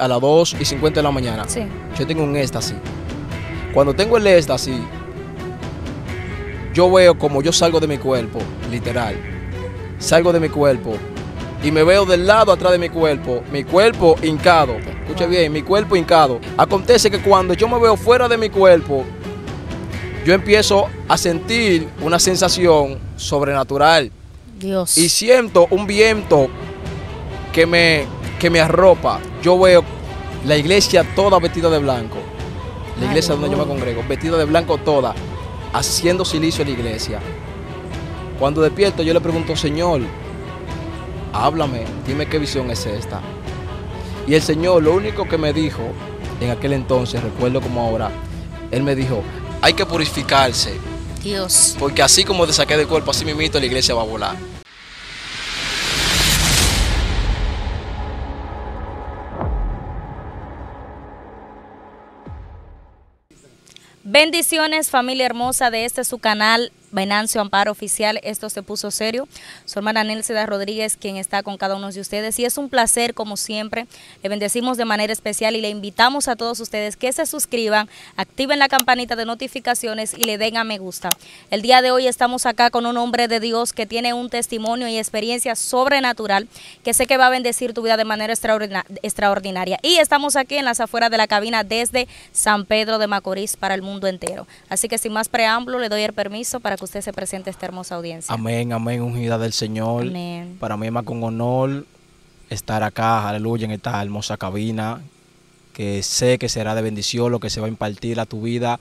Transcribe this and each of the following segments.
a las 2 y 50 de la mañana. Sí. Yo tengo un éxtasis. Cuando tengo el éxtasis, yo veo como yo salgo de mi cuerpo, literal. Salgo de mi cuerpo y me veo del lado atrás de mi cuerpo, mi cuerpo hincado. Escuche bien, mi cuerpo hincado. Acontece que cuando yo me veo fuera de mi cuerpo, yo empiezo a sentir una sensación sobrenatural. Dios. Y siento un viento que me, que me arropa yo veo la iglesia toda vestida de blanco. La iglesia donde yo me congrego, vestida de blanco toda, haciendo silicio en la iglesia. Cuando despierto yo le pregunto, Señor, háblame, dime qué visión es esta. Y el Señor lo único que me dijo en aquel entonces, recuerdo como ahora, Él me dijo, hay que purificarse. Dios. Porque así como te saqué del cuerpo, así mismo la iglesia va a volar. Bendiciones familia hermosa de este su canal Venancio Amparo Oficial, esto se puso serio. Su hermana Nelsida Rodríguez, quien está con cada uno de ustedes. Y es un placer, como siempre, le bendecimos de manera especial y le invitamos a todos ustedes que se suscriban, activen la campanita de notificaciones y le den a me gusta. El día de hoy estamos acá con un hombre de Dios que tiene un testimonio y experiencia sobrenatural que sé que va a bendecir tu vida de manera extraordinaria. Y estamos aquí en las afueras de la cabina desde San Pedro de Macorís para el mundo entero. Así que sin más preámbulo, le doy el permiso para usted se presente a esta hermosa audiencia. Amén, amén, ungida del Señor. Para mí es más con honor estar acá, aleluya, en esta hermosa cabina, que sé que será de bendición lo que se va a impartir a tu vida.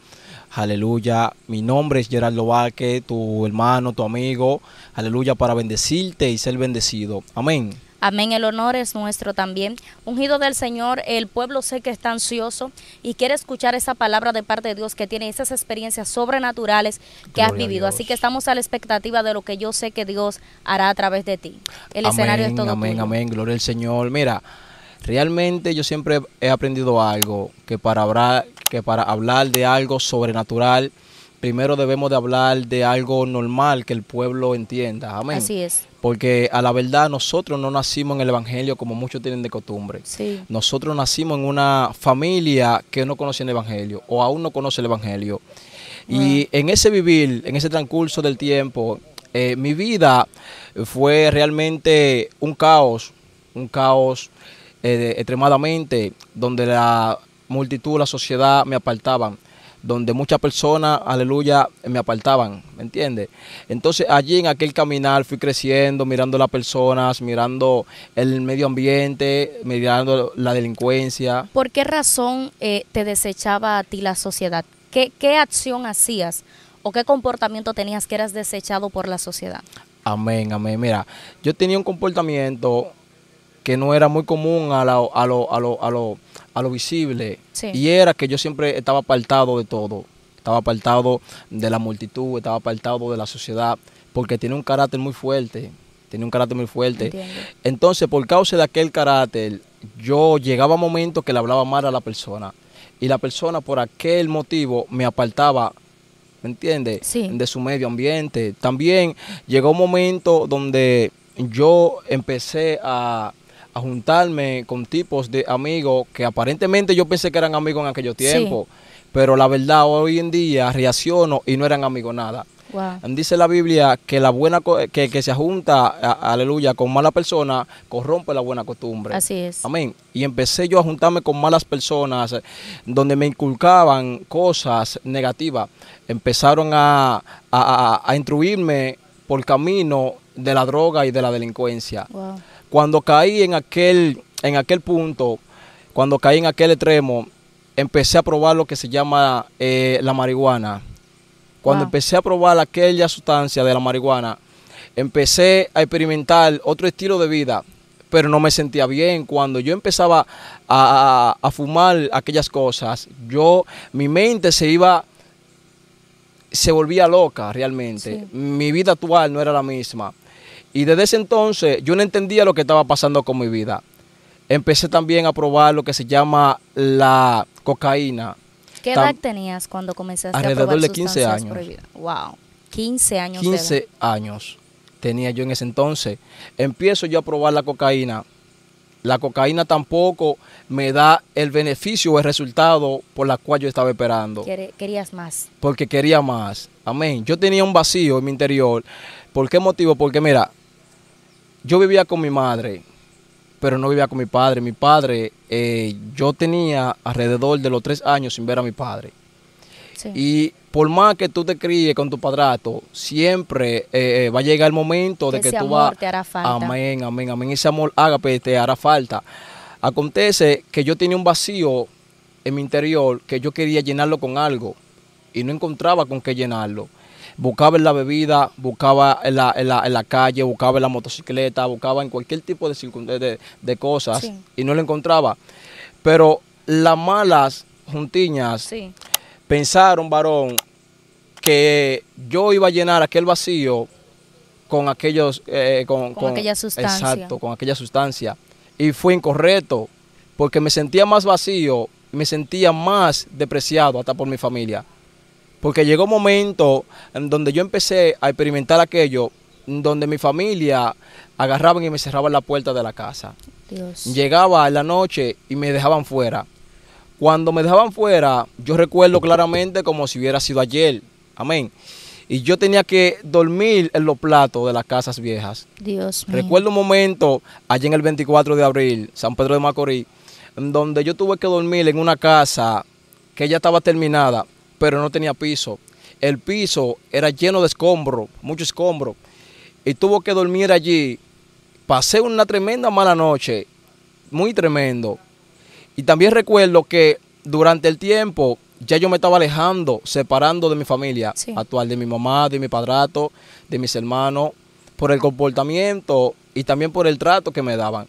Aleluya. Mi nombre es Gerardo Vázquez, tu hermano, tu amigo. Aleluya, para bendecirte y ser bendecido. Amén. Amén, el honor es nuestro también. Ungido del Señor, el pueblo sé que está ansioso y quiere escuchar esa palabra de parte de Dios que tiene esas experiencias sobrenaturales que has vivido. Así que estamos a la expectativa de lo que yo sé que Dios hará a través de ti. El escenario es todo Amén, amén. Gloria al Señor. Mira, realmente yo siempre he aprendido algo que para hablar, que para hablar de algo sobrenatural primero debemos de hablar de algo normal que el pueblo entienda. Amén. Así es. Porque a la verdad nosotros no nacimos en el Evangelio como muchos tienen de costumbre. Nosotros nacimos en una familia que no conoce el Evangelio o aún no conoce el Evangelio. Y en ese vivir, en ese transcurso del tiempo, eh, mi vida fue realmente un caos, un caos eh, extremadamente, donde la multitud, la sociedad me apartaban donde muchas personas, aleluya, me apartaban, ¿me entiendes? Entonces allí en aquel caminar fui creciendo, mirando las personas, mirando el medio ambiente, mirando la delincuencia. ¿Por qué razón eh, te desechaba a ti la sociedad? ¿Qué, ¿Qué acción hacías o qué comportamiento tenías que eras desechado por la sociedad? Amén, amén. Mira, yo tenía un comportamiento que no era muy común a, a, lo, a, lo, a, lo, a lo visible. Y era que yo siempre estaba apartado de todo. Estaba apartado de la multitud, estaba apartado de la sociedad, porque tiene un carácter muy fuerte. Tiene un carácter muy fuerte. Entonces, por causa de aquel carácter, yo llegaba a momentos que le hablaba mal a la persona. Y la persona, por aquel motivo, me apartaba ¿me entiendes? De su medio ambiente. También llegó un momento donde yo empecé a, a juntarme con tipos de amigos que aparentemente yo pensé que eran amigos en aquellos tiempo pero la verdad hoy en día reacciono y no eran amigos nada. Em, dice la Biblia que la buena que, que se junta, aleluya, con mala persona, corrompe la buena costumbre. Así es. Amén. Y empecé yo a juntarme con malas personas, donde me inculcaban cosas negativas. Empezaron a, a, instruirme por camino de la droga y de la delincuencia. Cuando caí en aquel, en aquel punto, cuando caí en aquel extremo, empecé a probar lo que se llama eh, la marihuana. Cuando empecé a probar aquella sustancia de la marihuana, empecé a experimentar otro estilo de vida, pero no me sentía bien. Cuando yo empezaba a, fumar aquellas cosas, yo, mi mente se iba, se volvía loca realmente. Mi vida actual no era la misma. Y desde ese entonces yo no entendía lo que estaba pasando con mi vida. Empecé también a probar lo que se llama la cocaína. ¿Qué edad tenías cuando comenzaste a probar de 15 años. Wow, 15 años. 15 años tenía yo en ese entonces. Empiezo yo a probar la cocaína. La cocaína tampoco me da el beneficio o el resultado por la cual yo estaba esperando. Querías más. Porque quería más. Amén. Yo tenía un vacío en mi interior. ¿Por qué motivo? Porque mira, yo vivía con mi madre, pero no vivía con mi padre. Mi padre, eh, yo tenía alrededor de los tres años sin ver a mi padre. Y por más que tú te críes con tu padrato, siempre eh, eh, va a llegar el momento de que ese tú amor Te hará falta. Amén, amén, amén. Ese amor ágape te hará falta. Acontece que yo tenía un vacío en mi interior que yo quería llenarlo con algo y no encontraba con qué llenarlo buscaba en la bebida, buscaba en la, calle, buscaba en la motocicleta, buscaba en cualquier tipo de, de, de cosas y no lo encontraba. Pero las malas juntiñas pensaron, varón, que yo iba a llenar aquel vacío con aquellos eh, con, con, aquella sustancia. Exacto, con aquella sustancia. Y fue incorrecto, porque me sentía más vacío, me sentía más depreciado hasta por mi familia. Porque llegó un momento en donde yo empecé a experimentar aquello, donde mi familia agarraban y me cerraban la puerta de la casa. Dios. Llegaba la noche y me dejaban fuera. Cuando me dejaban fuera, yo recuerdo claramente como si hubiera sido ayer. Amén. Y yo tenía que dormir en los platos de las casas viejas. Dios mío. Recuerdo un momento, allí en el 24 de abril, San Pedro de Macorís, donde yo tuve que dormir en una casa que ya estaba terminada pero no tenía piso. El piso era lleno de escombro, mucho escombro, y tuvo que dormir allí. Pasé una tremenda mala noche, muy tremendo. Y también recuerdo que durante el tiempo ya yo me estaba alejando, separando de mi familia actual, de mi mamá, de mi padrato, de mis hermanos, por el comportamiento y también por el trato que me daban.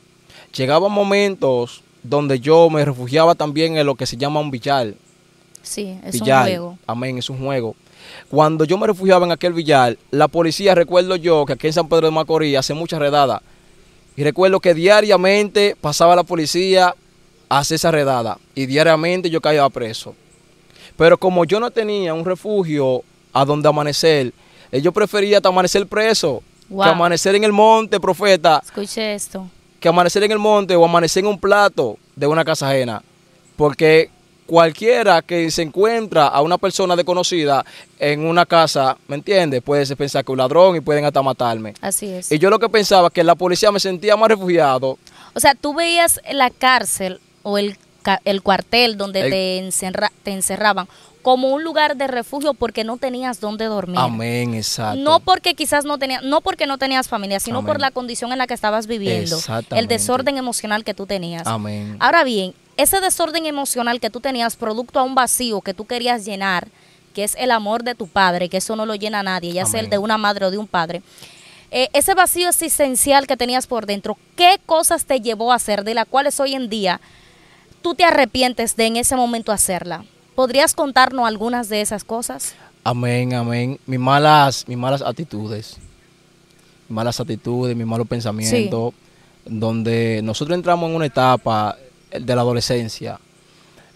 Llegaban momentos donde yo me refugiaba también en lo que se llama un billar, Sí, es un juego. Amén, es un juego. Cuando yo me refugiaba en aquel villal, la policía, recuerdo yo, que aquí en San Pedro de Macorís hace muchas redadas. Y recuerdo que diariamente pasaba la policía a hacer esa redada. Y diariamente yo caía preso. Pero como yo no tenía un refugio a donde amanecer, eh, yo prefería amanecer preso que amanecer en el monte, profeta. Escuche esto. Que amanecer en el monte o amanecer en un plato de una casa ajena. Porque cualquiera que se encuentra a una persona desconocida en una casa, ¿me entiendes? Puede pensar que es un ladrón y pueden hasta matarme. Así es. Y yo lo que pensaba que la policía me sentía más refugiado. O sea, tú veías la cárcel o el, el cuartel donde te, encerraban como un lugar de refugio porque no tenías dónde dormir. Amén, exacto. No porque quizás no tenías, no porque no tenías familia, sino por la condición en la que estabas viviendo, el desorden emocional que tú tenías. Amén. Ahora bien, ese desorden emocional que tú tenías producto a un vacío que tú querías llenar, que es el amor de tu padre, que eso no lo llena nadie, ya sea el de una madre o de un padre. Eh, ese vacío existencial que tenías por dentro, ¿qué cosas te llevó a hacer de las cuales hoy en día tú te arrepientes de en ese momento hacerla? ¿Podrías contarnos algunas de esas cosas? Amén, amén. Mis malas, mis malas actitudes, mis malas actitudes, mis malos pensamientos, donde nosotros entramos en una etapa de la adolescencia.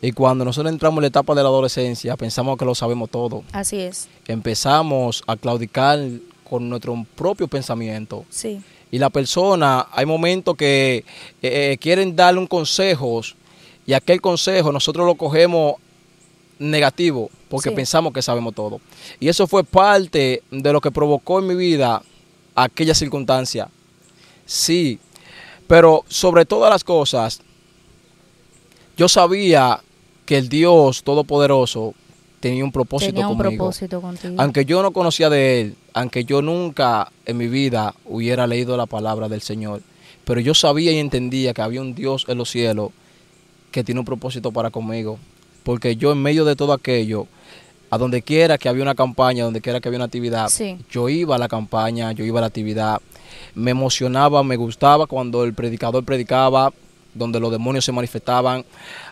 Y cuando nosotros entramos en la etapa de la adolescencia, pensamos que lo sabemos todo. Así es. Empezamos a claudicar con nuestro propio pensamiento. Sí. Y la persona, hay momentos que eh, eh, quieren darle un consejo y aquel consejo nosotros lo cogemos negativo porque pensamos que sabemos todo. Y eso fue parte de lo que provocó en mi vida aquella circunstancia. Sí, pero sobre todas las cosas, yo sabía que el Dios Todopoderoso tenía un propósito tenía un propósito Aunque yo no conocía de él, aunque yo nunca en mi vida hubiera leído la palabra del Señor, pero yo sabía y entendía que había un Dios en los cielos que tiene un propósito para conmigo, porque yo en medio de todo aquello a donde quiera que había una campaña, donde quiera que había una actividad, yo iba a la campaña, yo iba a la actividad, me emocionaba, me gustaba cuando el predicador predicaba, donde los demonios se manifestaban.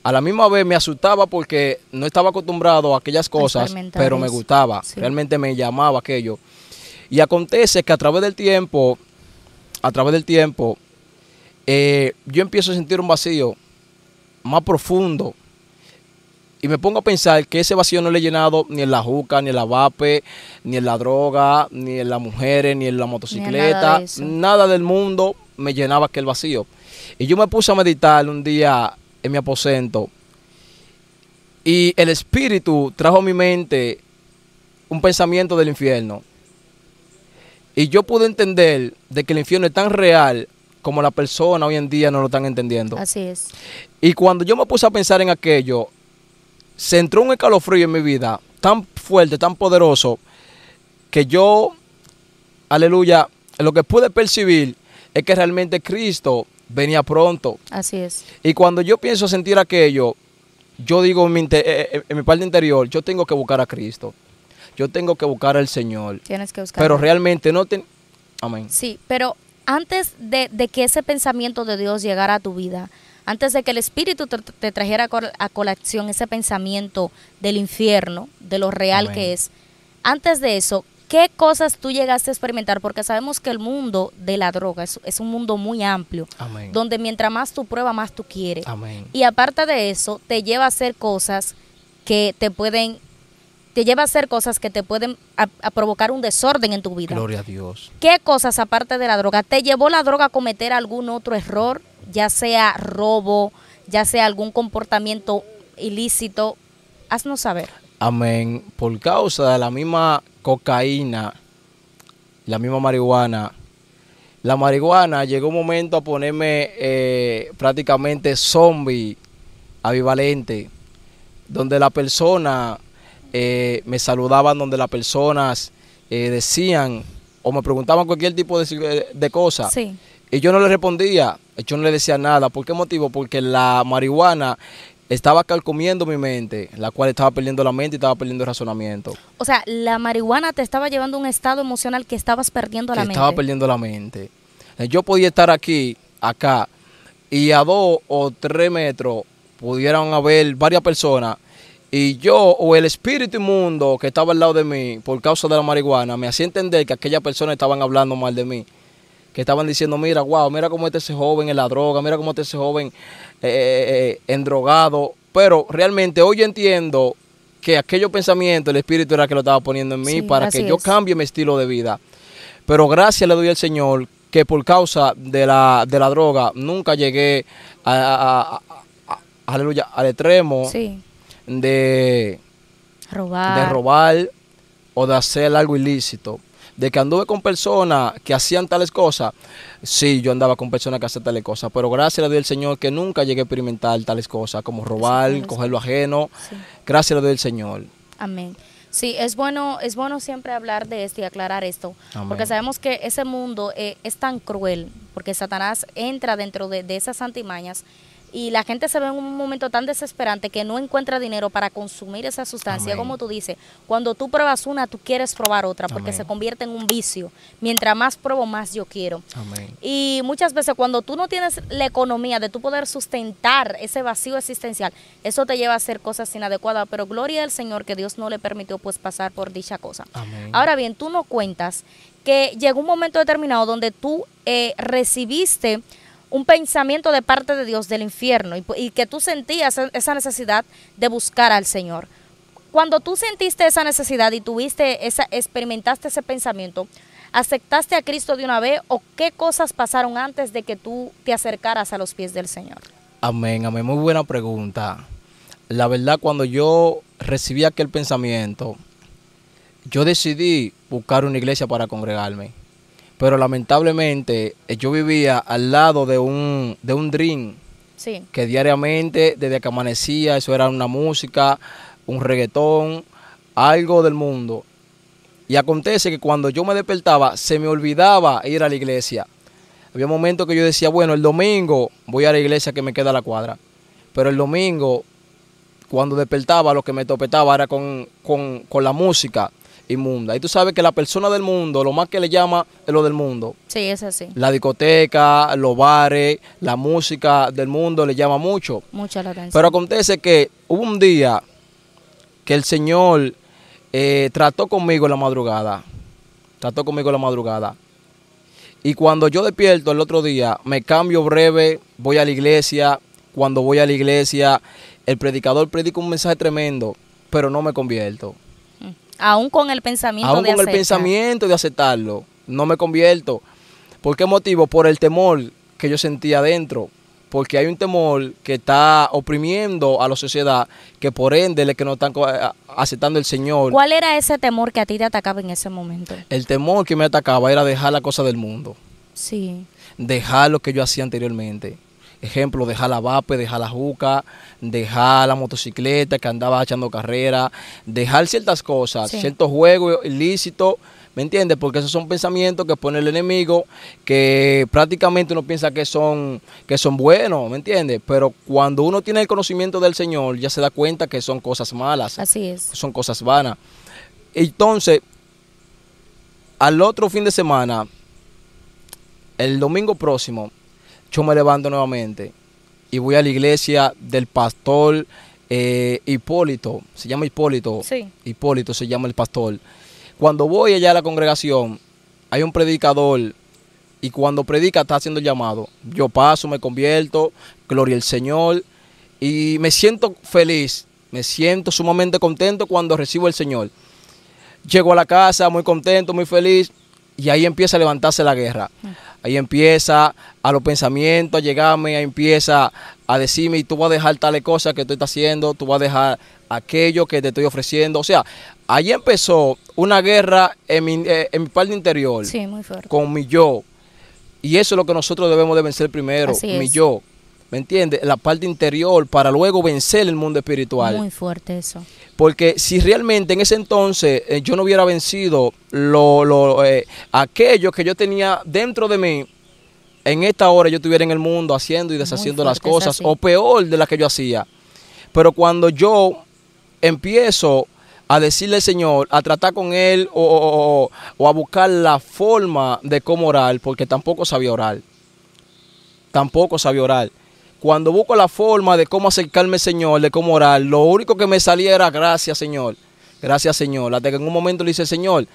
A la misma vez me asustaba porque no estaba acostumbrado a aquellas cosas, pero me gustaba, realmente me llamaba aquello. Y acontece que a través del tiempo, a través del tiempo, eh, yo empiezo a sentir un vacío más profundo. Y me pongo a pensar que ese vacío no le he llenado ni en la juca, ni en la vape, ni en la droga, ni en las mujeres, ni en la motocicleta. nada del mundo me llenaba aquel vacío. Y yo me puse a meditar un día en mi aposento y el espíritu trajo a mi mente un pensamiento del infierno. Y yo pude entender de que el infierno es tan real como la persona hoy en día no lo están entendiendo. Así es. Y cuando yo me puse a pensar en aquello, se entró un escalofrío en mi vida tan fuerte, tan poderoso, que yo, aleluya, lo que pude percibir es que realmente Cristo venía pronto. Así es. Y cuando yo pienso sentir aquello, yo digo eh, eh, en mi, parte interior, yo tengo que buscar a Cristo. Yo tengo que buscar al Señor. Tienes que buscar. Pero realmente no te... Amén. Sí, pero antes de, que ese pensamiento de Dios llegara a tu vida, antes de que el Espíritu te, trajera a colación ese pensamiento del infierno, de lo real que es, antes de eso, ¿Qué cosas tú llegaste a experimentar? Porque sabemos que el mundo de la droga es, un mundo muy amplio, donde mientras más tú pruebas, más tú quieres. Y aparte de eso, te lleva a hacer cosas que te pueden te lleva a hacer cosas que te pueden provocar un desorden en tu vida. Gloria a Dios. ¿Qué cosas aparte de la droga te llevó la droga a cometer algún otro error, ya sea robo, ya sea algún comportamiento ilícito? Haznos saber. Amén. Por causa de la misma cocaína, la misma marihuana, la marihuana llegó un momento a ponerme eh, prácticamente zombie, avivalente, donde la persona eh, me saludaban, donde las personas eh, decían o me preguntaban cualquier tipo de, de cosa. Y yo no le respondía, yo no le decía nada. ¿Por qué motivo? Porque la marihuana estaba calcomiendo mi mente, la cual estaba perdiendo la mente y estaba perdiendo el razonamiento. O sea, la marihuana te estaba llevando a un estado emocional que estabas perdiendo la mente. Estaba perdiendo la mente. Eh, yo podía estar aquí, acá, y a dos o tres metros pudieran haber varias personas y yo o el espíritu inmundo que estaba al lado de mí por causa de la marihuana me hacía entender que aquellas personas estaban hablando mal de mí que estaban diciendo, mira, guau, mira cómo está ese joven en la droga, mira cómo está ese joven eh, eh, eh, en drogado. endrogado. Pero realmente hoy entiendo que aquellos pensamiento el espíritu era que lo estaba poniendo en mí para que yo cambie mi estilo de vida. Pero gracias le doy al Señor que por causa de la, droga nunca llegué a, aleluya, al extremo de, de robar o de hacer algo ilícito de que anduve con personas que hacían tales cosas, sí, yo andaba con personas que hacían tales cosas, pero gracias a Dios el Señor que nunca llegué a experimentar tales cosas, como robar, coger lo ajeno, gracias a Dios del Señor. Amén. Sí, es bueno, es bueno siempre hablar de esto y aclarar esto, porque sabemos que ese mundo eh, es tan cruel, porque Satanás entra dentro de, de esas antimañas y la gente se ve en un momento tan desesperante que no encuentra dinero para consumir esa sustancia. Como tú dices, cuando tú pruebas una, tú quieres probar otra porque se convierte en un vicio. Mientras más pruebo, más yo quiero. Y muchas veces cuando tú no tienes la economía de tú poder sustentar ese vacío existencial, eso te lleva a hacer cosas inadecuadas, pero gloria al Señor que Dios no le permitió pues pasar por dicha cosa. Ahora bien, tú no cuentas que llegó un momento determinado donde tú eh, recibiste un pensamiento de parte de Dios del infierno y, que tú sentías e-, esa necesidad de buscar al Señor. Cuando tú sentiste esa necesidad y tuviste esa, experimentaste ese pensamiento, ¿aceptaste a Cristo de una vez o qué cosas pasaron antes de que tú te acercaras a los pies del Señor? Amén, amén. Muy buena pregunta. La verdad, cuando yo recibí aquel pensamiento, yo decidí buscar una iglesia para congregarme pero lamentablemente eh, yo vivía al lado de un, de un dream. Que diariamente, desde que amanecía, eso era una música, un reggaetón, algo del mundo. Y acontece que cuando yo me despertaba, se me olvidaba ir a la iglesia. Había momentos que yo decía, bueno, el domingo voy a la iglesia que me queda a la cuadra. Pero el domingo, cuando despertaba, lo que me topetaba era con, con, con la música inmunda. Y tú sabes que la persona del mundo, lo más que le llama es lo del mundo. Sí, es así. La discoteca, los bares, la música del mundo le llama mucho. Mucha la Pero acontece que hubo un día que el Señor eh, trató conmigo en la madrugada. Trató conmigo en la madrugada. Y cuando yo despierto el otro día, me cambio breve, voy a la iglesia. Cuando voy a la iglesia, el predicador predica un mensaje tremendo, pero no me convierto. Aún con el pensamiento de aceptarlo. No me convierto. ¿Por qué motivo? Por el temor que yo sentía adentro. Porque hay un temor que está oprimiendo a la sociedad, que por ende es que no están aceptando el Señor. ¿Cuál era ese temor que a ti te atacaba en ese momento? El temor que me atacaba era dejar la cosa del mundo. Sí. Dejar lo que yo hacía anteriormente. Ejemplo, dejar la vape, dejar la juca, dejar la motocicleta que andaba echando carrera, dejar ciertas cosas, ciertos juegos ilícitos. ¿Me entiendes? Porque esos son pensamientos que pone el enemigo que prácticamente uno piensa que son, que son buenos, ¿me entiendes? Pero cuando uno tiene el conocimiento del Señor ya se da cuenta que son cosas malas. Así es. Son cosas vanas. Entonces, al otro fin de semana, el domingo próximo, yo me levanto nuevamente y voy a la iglesia del pastor eh, Hipólito, se llama Hipólito, Hipólito se llama el pastor. Cuando voy allá a la congregación, hay un predicador y cuando predica está haciendo llamado. Yo paso, me convierto, gloria al Señor y me siento feliz, me siento sumamente contento cuando recibo el Señor. Llego a la casa muy contento, muy feliz y ahí empieza a levantarse la guerra. Mm. Ahí empieza a los pensamientos, a llegarme, ahí empieza a decirme, y tú vas a dejar tales cosas que tú estás haciendo, tú vas a dejar aquello que te estoy ofreciendo. O sea, ahí empezó una guerra en mi, eh, en mi parte interior. Con mi yo. Y eso es lo que nosotros debemos de vencer primero, mi yo. ¿me entiendes? La parte interior para luego vencer el mundo espiritual. Muy fuerte eso. Porque si realmente en ese entonces eh, yo no hubiera vencido lo, eh, aquello que yo tenía dentro de mí, en esta hora yo estuviera en el mundo haciendo y deshaciendo las cosas, o peor de las que yo hacía. Pero cuando yo empiezo a decirle al Señor, a tratar con Él o, o, a buscar la forma de cómo orar, porque tampoco sabía orar. Tampoco sabía orar. Cuando busco la forma de cómo acercarme Señor, de cómo orar, lo único que me salía era gracias, Señor. Gracias, Señor. Hasta que en un momento le dice, Señor,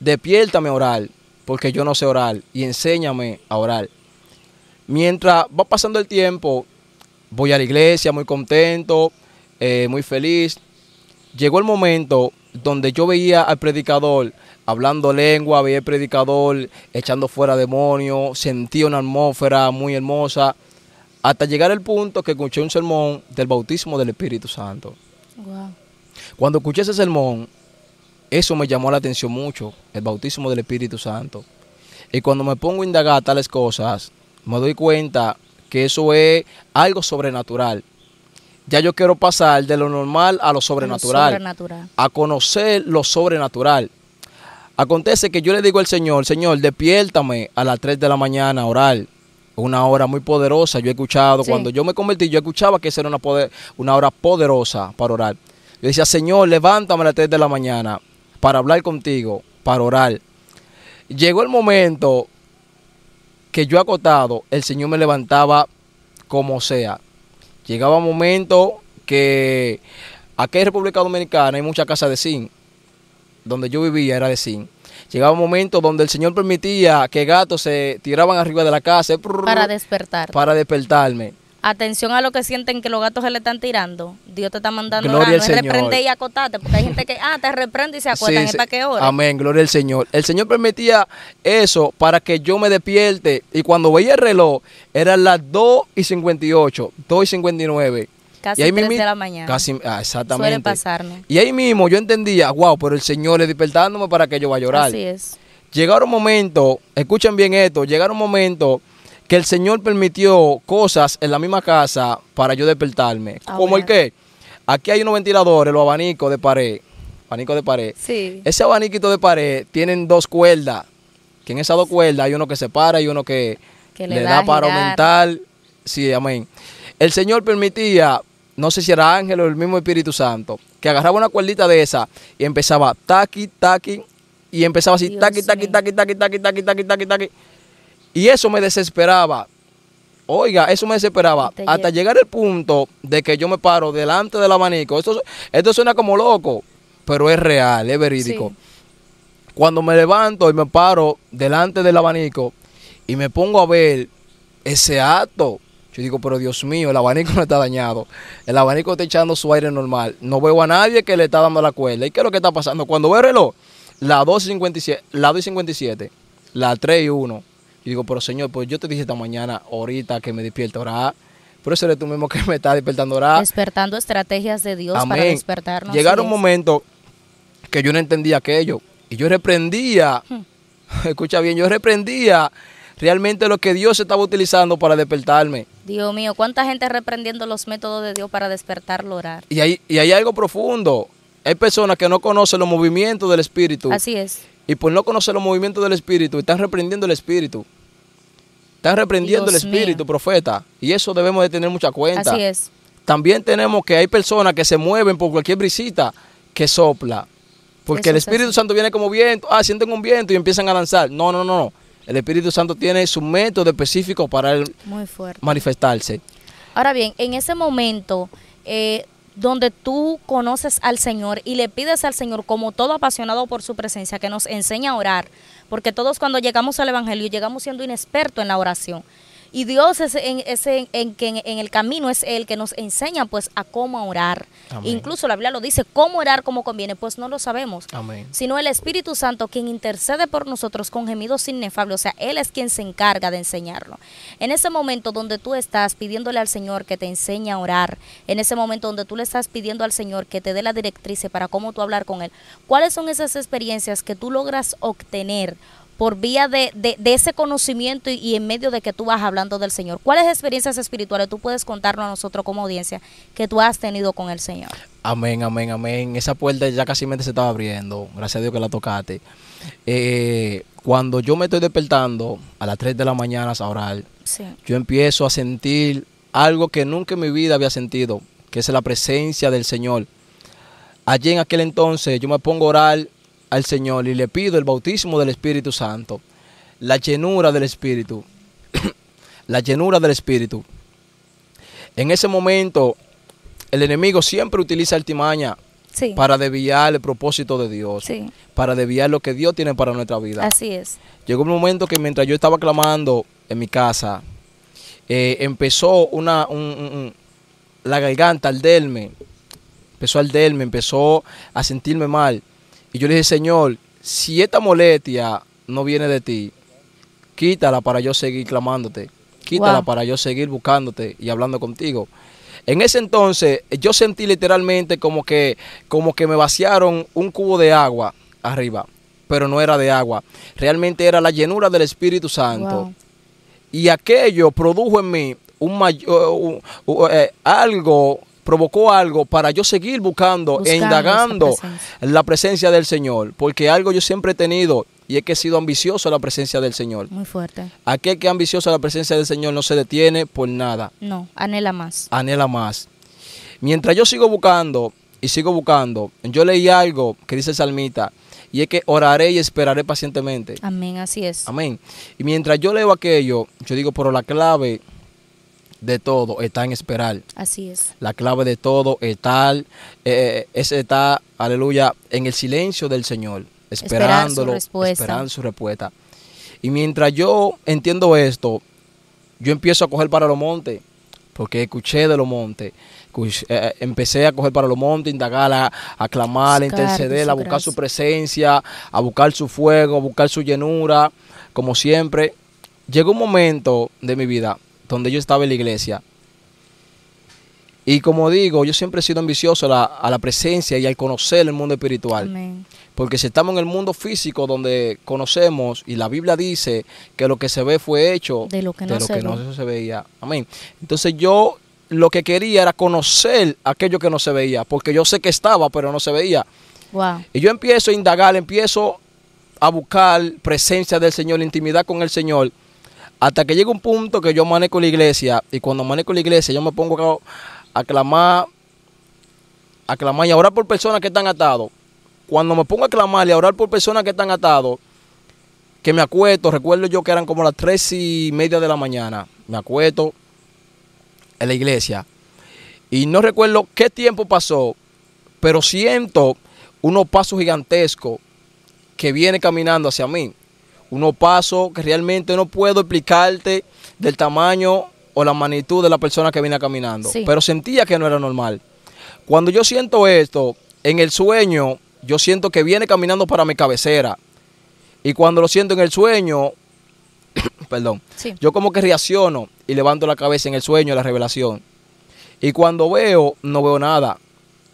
despiértame a orar, porque yo no sé orar, y enséñame a orar. Mientras va pasando el tiempo, voy a la iglesia muy contento, eh, muy feliz. Llegó el momento donde yo veía al predicador hablando lengua, veía al predicador echando fuera demonios, sentía una atmósfera muy hermosa. Hasta llegar al punto que escuché un sermón del bautismo del Espíritu Santo. Cuando escuché ese sermón, eso me llamó la atención mucho, el bautismo del Espíritu Santo. Y cuando me pongo a indagar tales cosas, me doy cuenta que eso es algo sobrenatural. Ya yo quiero pasar de lo normal a lo sobrenatural. A conocer lo sobrenatural. Acontece que yo le digo al Señor, Señor, despiértame a las 3 de la mañana a orar una hora muy poderosa. Yo he escuchado, cuando yo me convertí, yo escuchaba que esa era una, poder, una hora poderosa para orar. Yo decía, Señor, levántame a las 3 de la mañana para hablar contigo, para orar. Llegó el momento que yo acotado, el Señor me levantaba como sea. Llegaba un momento que aquí en República Dominicana hay muchas casas de zinc. Donde yo vivía era de zinc. Llegaba un momento donde el Señor permitía que gatos se tiraban arriba de la casa. Eh, para despertar. Para despertarme. Atención a lo que sienten que los gatos se le están tirando. Dios te está mandando a no Señor. Reprende y acotarte porque hay gente que, ah, te reprende y se acuerdan sí, qué hora? Amén, gloria al Señor. El Señor permitía eso para que yo me despierte. Y cuando veía el reloj, eran las 2 y 58, 2 y 59. Casi y ahí de la mañana. Casi, ah, exactamente. Suele pasarme. Y ahí mismo yo entendía, wow, pero el Señor es despertándome para que yo vaya a llorar. Así es. Llegaron momentos, escuchen bien esto, llegaron momento que el Señor permitió cosas en la misma casa para yo despertarme. Ah, ¿Como el qué? Aquí hay unos ventiladores, los abanicos de pared. Abanico de pared. Sí. Ese abaniquito de pared tienen dos cuerdas. Que en esas dos cuerdas hay uno que se para y uno que, le, da, da para aumentar. Sí, amén. El Señor permitía no sé si era ángel o el mismo Espíritu Santo, que agarraba una cuerdita de esa y empezaba taqui, taqui, y empezaba así, taqui, taqui, taqui, taqui, taqui, taqui, taqui, taqui, taqui. Y eso me desesperaba. Oiga, eso me desesperaba. Hasta llegar el punto de que yo me paro delante del abanico. Esto, esto suena como loco, pero es real, es verídico. Cuando me levanto y me paro delante del abanico y me pongo a ver ese acto, yo digo, pero Dios mío, el abanico no está dañado. El abanico está echando su aire normal. No veo a nadie que le está dando la cuerda. ¿Y qué es lo que está pasando? Cuando veo el reloj, la 257, 57, la 257, la 3 y 1. Yo digo, pero señor, pues yo te dije esta mañana, ahorita que me despierto, ahora. Por eso eres tú mismo que me está despertando ahora. Despertando estrategias de Dios para despertarnos. Llegaron un momento que yo no entendía aquello. Y yo reprendía, hmm. escucha bien, yo reprendía realmente lo que Dios estaba utilizando para despertarme. Dios mío, cuánta gente reprendiendo los métodos de Dios para despertarlo orar. Y hay, hay algo profundo. Hay personas que no conocen los movimientos del Espíritu. Así es. Y por no conocer los movimientos del Espíritu, están reprendiendo el Espíritu. Están reprendiendo el Espíritu, profeta. Y eso debemos de tener mucha cuenta. Así es. También tenemos que hay personas que se mueven por cualquier brisita que sopla. Porque el Espíritu Santo viene como viento, ah, sienten un viento y empiezan a danzar. No, no, no, no. El Espíritu Santo tiene su método específico para manifestarse. Ahora bien, en ese momento eh, donde tú conoces al Señor y le pides al Señor como todo apasionado por su presencia, que nos enseñe a orar, porque todos cuando llegamos al Evangelio llegamos siendo inexpertos en la oración. Y Dios es en, en, el camino, es el que nos enseña pues a cómo orar. Incluso la Biblia lo dice, cómo orar, como conviene, pues no lo sabemos. Sino el Espíritu Santo quien intercede por nosotros con gemidos inefables. O sea, Él es quien se encarga de enseñarlo. En ese momento donde tú estás pidiéndole al Señor que te enseñe a orar, en ese momento donde tú le estás pidiendo al Señor que te dé la directriz para cómo tú hablar con Él, ¿cuáles son esas experiencias que tú logras obtener? por vía de, ese conocimiento y, en medio de que tú vas hablando del Señor. ¿Cuáles experiencias espirituales tú puedes contarnos a nosotros como audiencia que tú has tenido con el Señor? Amén, amén, amén. Esa puerta ya casi se estaba abriendo. Gracias a Dios que la tocaste. Eh, cuando yo me estoy despertando a las 3 de la mañana a orar, yo empiezo a sentir algo que nunca en mi vida había sentido, que es la presencia del Señor. Allí en aquel entonces yo me pongo a orar al Señor y le pido el bautismo del Espíritu Santo, la llenura del Espíritu, la llenura del Espíritu. En ese momento, el enemigo siempre utiliza altimaña para desviar el propósito de Dios, para desviar lo que Dios tiene para nuestra vida. Así es. Llegó un momento que mientras yo estaba clamando en mi casa, eh, empezó una, la garganta al delme, empezó al delme, empezó a sentirme mal y yo le dije, Señor, si esta molestia no viene de ti, quítala para yo seguir clamándote, quítala para yo seguir buscándote y hablando contigo. En ese entonces yo sentí literalmente como que, como que me vaciaron un cubo de agua arriba, pero no era de agua, realmente era la llenura del Espíritu Santo. Y aquello produjo en mí un eh, algo provocó algo para yo seguir buscando e indagando la presencia del Señor, porque algo yo siempre he tenido y es que he sido ambicioso a la presencia del Señor. Muy fuerte. Aquel que es ambicioso a la presencia del Señor no se detiene por nada. No, anhela más. Anhela más. Mientras yo sigo buscando y sigo buscando, yo leí algo que dice el salmita, y es que oraré y esperaré pacientemente. Amén, así es. Amén. Y mientras yo leo aquello, yo digo, pero la clave de todo está en esperar. Así es. La clave de todo está, eh, es estar, aleluya, en el silencio del Señor, esperándolo, esperando su respuesta. Y mientras yo entiendo esto, yo empiezo a coger para los montes, porque escuché de los montes. Eh, eh, empecé a coger para los montes, indagar, a, a clamar, a interceder, a buscar su presencia, a buscar su fuego, a buscar su llenura, como siempre. Llegó un momento de mi vida donde yo estaba en la iglesia. Y como digo, yo siempre he sido ambicioso a la, presencia y al conocer el mundo espiritual. Porque si estamos en el mundo físico donde conocemos y la Biblia dice que lo que se ve fue hecho de lo que no, se, veía. Entonces yo lo que quería era conocer aquello que no se veía, porque yo sé que estaba, pero no se veía. Y yo empiezo a indagar, empiezo a buscar presencia del Señor, intimidad con el Señor. Hasta que llega un punto que yo manejo la iglesia y cuando manejo la iglesia yo me pongo a, aclamar clamar, a clamar y a orar por personas que están atados. Cuando me pongo a clamar y a orar por personas que están atados, que me acuesto, recuerdo yo que eran como las tres y media de la mañana, me acuesto en la iglesia y no recuerdo qué tiempo pasó, pero siento unos pasos gigantescos que viene caminando hacia mí. Uno paso que realmente no puedo explicarte del tamaño o la magnitud de la persona que viene caminando, pero sentía que no era normal. Cuando yo siento esto, en el sueño, yo siento que viene caminando para mi cabecera. Y cuando lo siento en el sueño, perdón, yo como que reacciono y levanto la cabeza en el sueño, la revelación. Y cuando veo, no veo nada.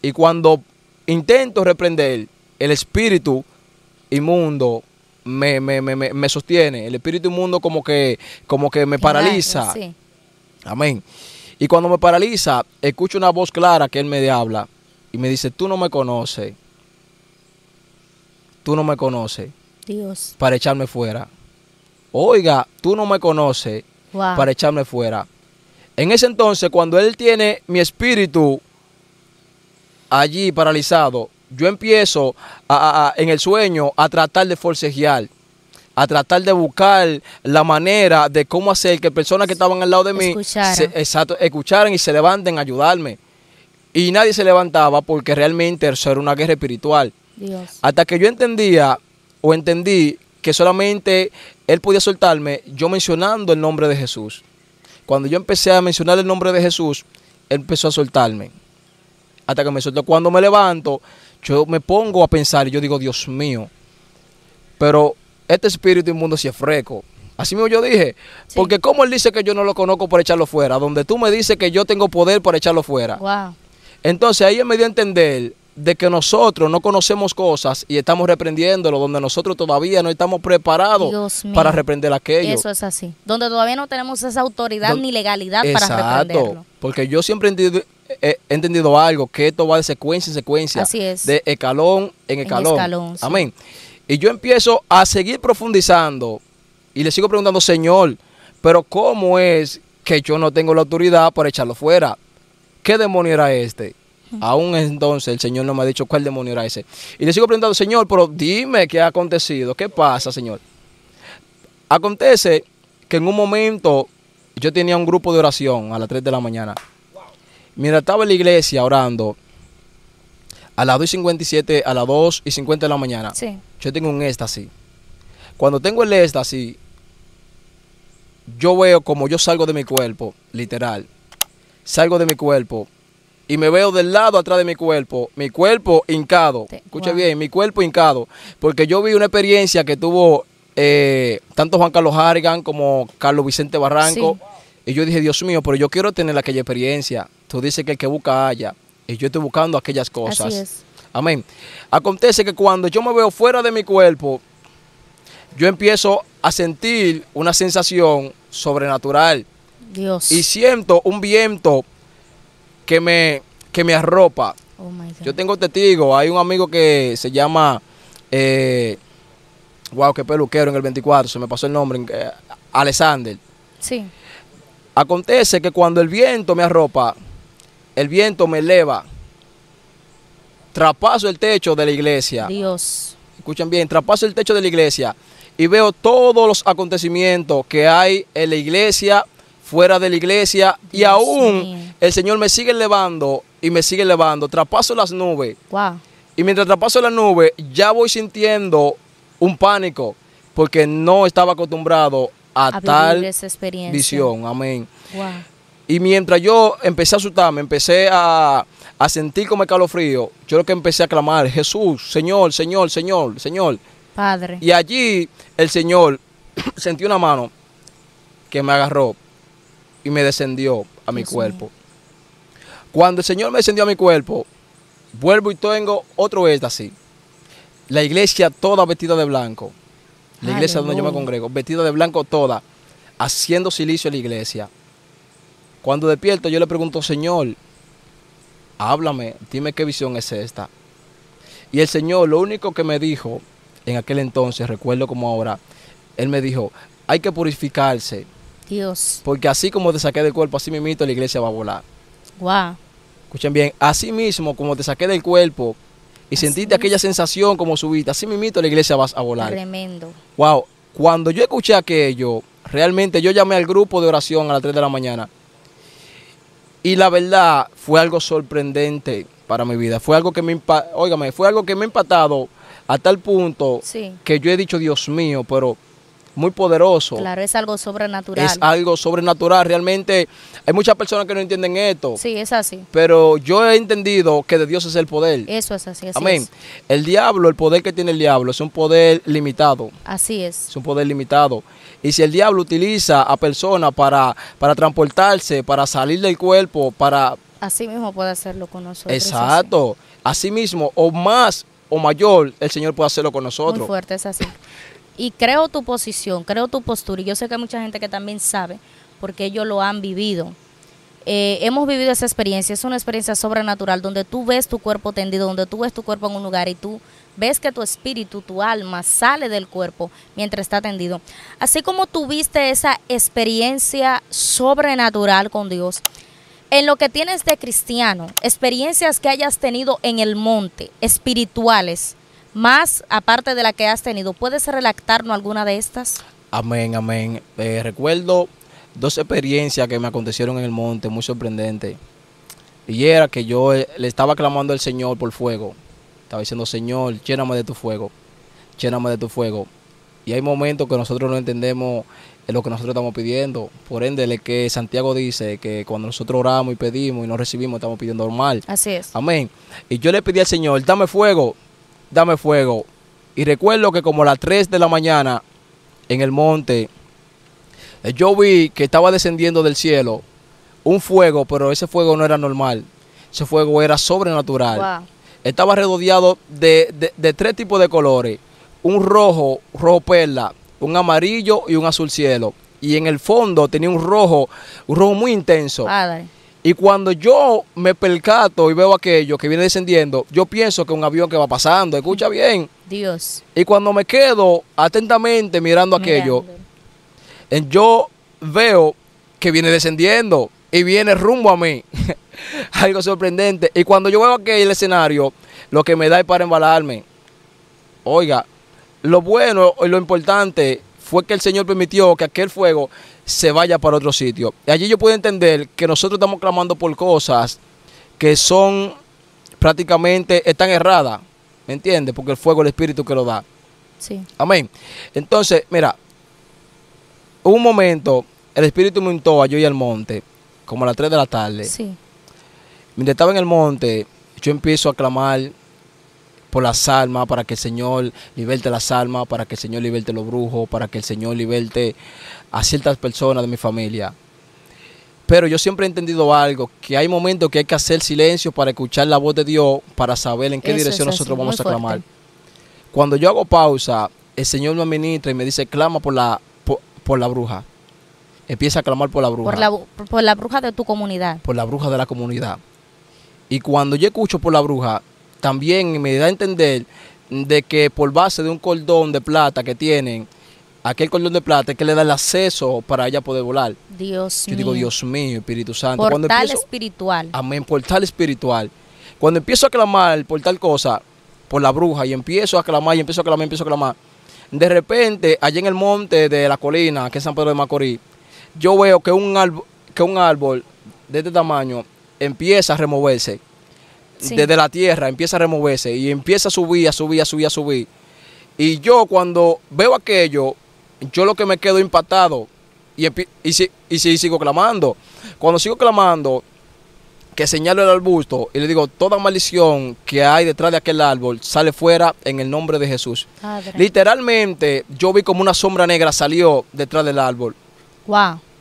Y cuando intento reprender el espíritu inmundo me, me, me, sostiene. El espíritu inmundo como que, como que me paraliza. Amén. Y cuando me paraliza, escucho una voz clara que él me habla y me dice, tú no me conoces. Tú no me conoces. Dios. Para echarme fuera. Oiga, tú no me conoces para echarme fuera. En ese entonces, cuando él tiene mi espíritu allí paralizado, yo empiezo en el sueño a tratar de forcejear, a tratar de buscar la manera de cómo hacer que personas que estaban al lado de mí escucharan, y se levanten a ayudarme. Y nadie se levantaba porque realmente eso era una guerra espiritual. Hasta que yo entendía o entendí que solamente él podía soltarme yo mencionando el nombre de Jesús. Cuando yo empecé a mencionar el nombre de Jesús, él empezó a soltarme. Hasta que me soltó. Cuando me levanto, yo me pongo a pensar y yo digo, Dios mío, pero este espíritu inmundo si es freco. Así mismo yo dije, porque como él dice que yo no lo conozco por echarlo fuera, donde tú me dices que yo tengo poder para echarlo fuera. Wow. Entonces ahí él me dio a entender de que nosotros no conocemos cosas y estamos reprendiéndolo, donde nosotros todavía no estamos preparados para reprender aquello. Eso es así. Donde todavía no tenemos esa autoridad ni legalidad para reprenderlo. Porque yo siempre he he entendido algo, que esto va de secuencia en secuencia. De escalón en escalón. Amén. Y yo empiezo a seguir profundizando y le sigo preguntando, Señor, pero ¿cómo es que yo no tengo la autoridad para echarlo fuera? ¿Qué demonio era este? Aún entonces el Señor no me ha dicho cuál demonio era ese. Y le sigo preguntando, Señor, pero dime qué ha acontecido, qué pasa, Señor. Acontece que en un momento yo tenía un grupo de oración a las 3 de la mañana. Mira, estaba en la iglesia orando a las 2 y 57, a las 2 y 50 de la mañana. Yo tengo un éxtasis. Cuando tengo el éxtasis, yo veo como yo salgo de mi cuerpo, literal. Salgo de mi cuerpo y me veo del lado atrás de mi cuerpo, mi cuerpo hincado. Escucha bien, mi cuerpo hincado. Porque yo vi una experiencia que tuvo eh, tanto Juan Carlos Hargan como Carlos Vicente Barranco. Y yo dije, Dios mío, pero yo quiero tener aquella experiencia. Tú dices que el que busca haya. Y yo estoy buscando aquellas cosas. Amén. Acontece que cuando yo me veo fuera de mi cuerpo, yo empiezo a sentir una sensación sobrenatural. Dios. Y siento un viento que me, que me arropa. Oh yo tengo testigo, hay un amigo que se llama, eh, wow, qué peluquero en el 24, se me pasó el nombre, eh, Alexander. Sí. Acontece que cuando el viento me arropa, el viento me eleva, trapaso el techo de la iglesia. Dios. Escuchen bien, trapaso el techo de la iglesia y veo todos los acontecimientos que hay en la iglesia, fuera de la iglesia y aún el Señor me sigue elevando y me sigue elevando. Trapaso las nubes. Y mientras trapaso las nubes, ya voy sintiendo un pánico porque no estaba acostumbrado a, tal visión. Amén. Y mientras yo empecé a asustarme, empecé a, sentir como escalofrío, yo lo que empecé a clamar, Jesús, Señor, Señor, Señor, Señor. Padre. Y allí el Señor sentí una mano que me agarró y me descendió a mi cuerpo. Cuando el Señor me descendió a mi cuerpo, vuelvo y tengo otro éxtasis. La iglesia toda vestida de blanco la iglesia donde yo me congrego, vestida de blanco toda, haciendo silicio a la iglesia. Cuando despierto yo le pregunto, Señor, háblame, dime qué visión es esta. Y el Señor lo único que me dijo en aquel entonces, recuerdo como ahora, Él me dijo, hay que purificarse. Dios. Porque así como te saqué del cuerpo, así mismo la iglesia va a volar. Guau. Escuchen bien, así mismo como te saqué del cuerpo, y sentiste aquella sensación como subiste. Así mito, la iglesia vas a volar. Tremendo. Wow. Cuando yo escuché aquello, realmente yo llamé al grupo de oración a las 3 de la mañana. Y la verdad fue algo sorprendente para mi vida. Fue algo que me, óigame, fue algo que me ha empatado a tal punto que yo he dicho, Dios mío, pero muy poderoso. Claro, es algo sobrenatural. Es algo sobrenatural. Realmente hay muchas personas que no entienden esto. Sí, es así. Pero yo he entendido que de Dios es el poder. Eso es así. así Amén. El diablo, el poder que tiene el diablo, es un poder limitado. Así es. Es un poder limitado. Y si el diablo utiliza a personas para, para transportarse, para salir del cuerpo, para... Así mismo puede hacerlo con nosotros. Exacto. Así mismo, o más o mayor, el Señor puede hacerlo con nosotros. Muy fuerte, es así. y creo tu posición, creo tu postura. Y yo sé que hay mucha gente que también sabe porque ellos lo han vivido. Eh, hemos vivido esa experiencia, es una experiencia sobrenatural donde tú ves tu cuerpo tendido, donde tú ves tu cuerpo en un lugar y tú ves que tu espíritu, tu alma sale del cuerpo mientras está tendido. Así como tuviste esa experiencia sobrenatural con Dios, en lo que tienes de cristiano, experiencias que hayas tenido en el monte, espirituales, más aparte de la que has tenido. ¿Puedes relactarnos alguna de estas? Amén, amén. Eh, recuerdo dos experiencias que me acontecieron en el monte, muy sorprendente. Y era que yo eh, le estaba clamando al Señor por fuego. Estaba diciendo, Señor, lléname de tu fuego, lléname de tu fuego. Y hay momentos que nosotros no entendemos eh, lo que nosotros estamos pidiendo. Por ende, que Santiago dice que cuando nosotros oramos y pedimos y no recibimos, estamos pidiendo mal Así es. Amén. Y yo le pedí al Señor, dame fuego. Dame Fuego. Y recuerdo que como a las 3 de la mañana en el monte, eh, yo vi que estaba descendiendo del cielo un fuego, pero ese fuego no era normal. Ese fuego era sobrenatural. Estaba redondeado de, tres tipos de colores. Un rojo, rojo perla, un amarillo y un azul cielo. Y en el fondo tenía un rojo, un rojo muy intenso. Y cuando yo me percato y veo aquello que viene descendiendo, yo pienso que es un avión que va pasando. Escucha bien. Dios. Y cuando me quedo atentamente mirando, aquello, yo veo que viene descendiendo y viene rumbo a mí. Algo sorprendente. Y cuando yo veo aquel escenario, lo que me da es para embalarme. Oiga, lo bueno y lo importante fue que el Señor permitió que aquel fuego se vaya para otro sitio. allí yo puedo entender que nosotros estamos clamando por cosas que son prácticamente, están erradas, ¿me entiendes? Porque el fuego, el espíritu que lo da. Sí. Amén. Entonces, mira, un momento, el espíritu me untó a yo y al monte, como a las 3 de la tarde. Sí. Mientras estaba en el monte, yo empiezo a clamar por las almas, para que el Señor liberte las almas, para que el Señor liberte los brujos, para que el Señor liberte a ciertas personas de mi familia. Pero yo siempre he entendido algo, que hay momentos que hay que hacer silencio para escuchar la voz de Dios, para saber en qué dirección nosotros vamos a clamar. Cuando yo hago pausa, el Señor me ministra y me dice, clama por la, por, la bruja. Empieza a clamar por la bruja. Por la, por la bruja de tu comunidad. Por la bruja de la comunidad. Y cuando yo escucho por la bruja, también me da a entender de que por base de un cordón de plata que tienen, aquel cordón de plata que le da el acceso para ella poder volar. Dios Yo digo, Dios mío, Espíritu Santo. Portal espiritual. Amén, portal espiritual. Cuando empiezo a clamar por tal cosa, por la bruja, y empiezo a clamar, y empiezo a clamar, y empiezo a clamar, de repente, allá en el monte de la colina, que es San Pedro de Macorís, yo veo que un árbol, que un árbol de este tamaño empieza a removerse. Desde la tierra empieza a removerse y empieza a subir, a subir, a subir, a subir. Y yo cuando veo aquello, yo lo que me quedo impactado y, y, si, y sigo clamando. Cuando sigo clamando, que señalo el arbusto y le digo, toda maldición que hay detrás de aquel árbol sale fuera en el nombre de Jesús. Literalmente yo vi como una sombra negra salió detrás del árbol.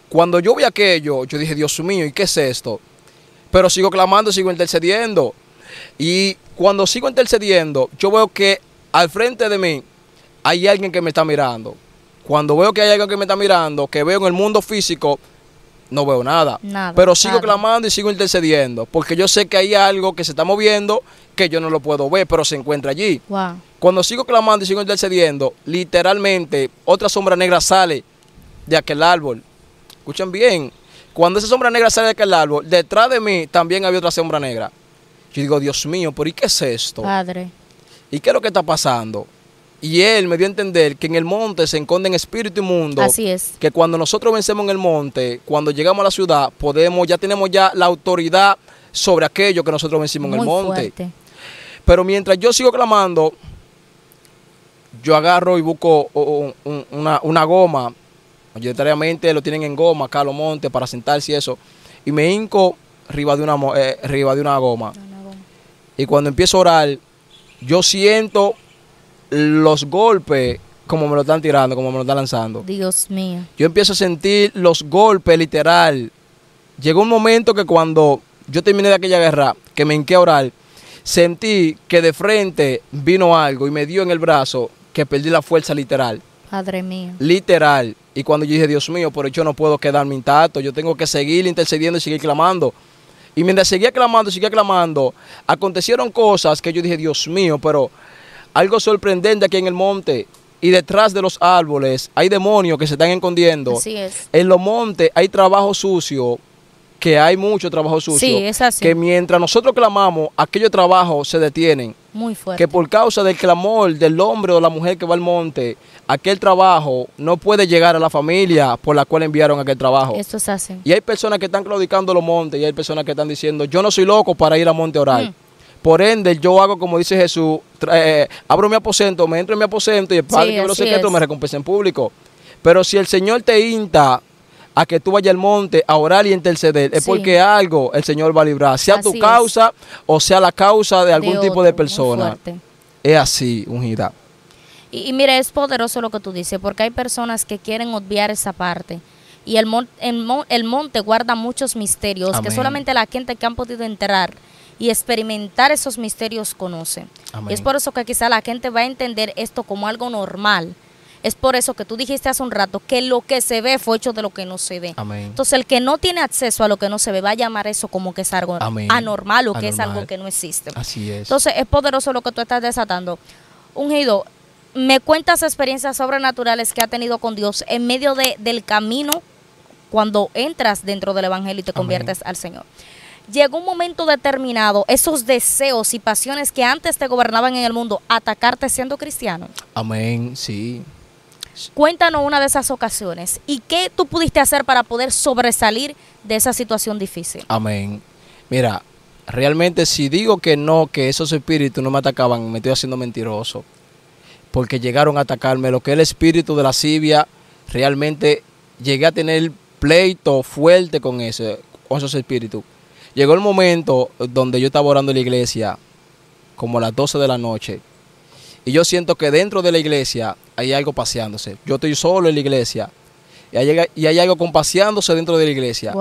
Cuando yo vi aquello, yo dije, Dios mío, ¿y qué es esto? Pero sigo clamando, sigo intercediendo. Y cuando sigo intercediendo, yo veo que al frente de mí hay alguien que me está mirando. Cuando veo que hay algo que me está mirando, que veo en el mundo físico, no veo nada. pero sigo clamando y sigo intercediendo, porque yo sé que hay algo que se está moviendo que yo no lo puedo ver, pero se encuentra allí. Cuando sigo clamando y sigo intercediendo, literalmente otra sombra negra sale de aquel árbol. Escuchen bien, cuando esa sombra negra sale de aquel árbol, detrás de mí también había otra sombra negra. Yo digo, Dios mío, ¿por qué es esto? Padre. ¿Y qué es lo que está pasando? Y él me dio a entender que en el monte se esconden espíritu y mundo. Así es. Que cuando nosotros vencemos en el monte, cuando llegamos a la ciudad, podemos, ya tenemos ya la autoridad sobre aquello que nosotros vencimos en el monte. Fuerte. Pero mientras yo sigo clamando, yo agarro y busco una, goma. Mayoritariamente lo tienen en goma acá los montes para sentarse y eso. Y me hinco arriba de una, arriba eh, de una goma. Y cuando empiezo a orar, yo siento los golpes como me lo están tirando, como me lo están lanzando. Dios mío. Yo empiezo a sentir los golpes literal. Llegó un momento que cuando yo terminé de aquella guerra, que me hinqué a orar, sentí que de frente vino algo y me dio en el brazo que perdí la fuerza literal. Padre mío. Literal. Y cuando yo dije, Dios mío, Por yo no puedo quedarme intacto, yo tengo que seguir intercediendo y seguir clamando. Y mientras seguía clamando, seguía clamando, acontecieron cosas que yo dije, Dios mío, pero algo sorprendente aquí en el monte. Y detrás de los árboles hay demonios que se están escondiendo. En los montes hay trabajo sucio, que hay mucho trabajo sucio. Sí, Que mientras nosotros clamamos, aquellos trabajos se detienen. Muy fuerte. Que por causa del clamor del hombre o la mujer que va al monte, aquel trabajo no puede llegar a la familia por la cual enviaron aquel trabajo. Esto se hace. Y hay personas que están claudicando los montes y hay personas que están diciendo, yo no soy loco para ir al monte oral. Mm. Por ende, yo hago como dice Jesús, eh, abro mi aposento, me entro en mi aposento y el Padre que me lo secreto me recompensa en público. Pero si el Señor te inta a que tú vayas al monte a orar y interceder, es porque algo el Señor va a librar, sea tu causa o sea la causa de algún tipo de persona. Es así, ungida. Y, mire, es poderoso lo que tú dices, porque hay personas que quieren obviar esa parte y el, el, monte guarda muchos misterios que solamente la gente que han podido entrar y experimentar esos misterios conoce. Y es por eso que quizá la gente va a entender esto como algo normal. Es por eso que tú dijiste hace un rato que lo que se ve fue hecho de lo que no se ve. Entonces el que no tiene acceso a lo que no se ve va a llamar eso como que es algo anormal o que es algo que no existe. Así es. Entonces es poderoso lo que tú estás desatando. Ungido, me cuentas experiencias sobrenaturales que ha tenido con Dios en medio del camino cuando entras dentro del Evangelio y te conviertes al Señor llegó un momento determinado, esos deseos y pasiones que antes te gobernaban en el mundo, atacarte siendo cristiano? Amén, sí. Cuéntanos una de esas ocasiones y qué tú pudiste hacer para poder sobresalir de esa situación difícil. Amén. Mira, realmente si digo que no, que esos espíritus no me atacaban, me estoy haciendo mentiroso, porque llegaron a atacarme. Lo que el espíritu de la sibia, realmente llegué a tener pleito fuerte con, ese, con esos espíritus Llegó el momento donde yo estaba orando en la iglesia, como a las 12 de la noche, y yo siento que dentro de la iglesia hay algo paseándose. Yo estoy solo en la iglesia, y hay, y hay algo compaseándose dentro de la iglesia.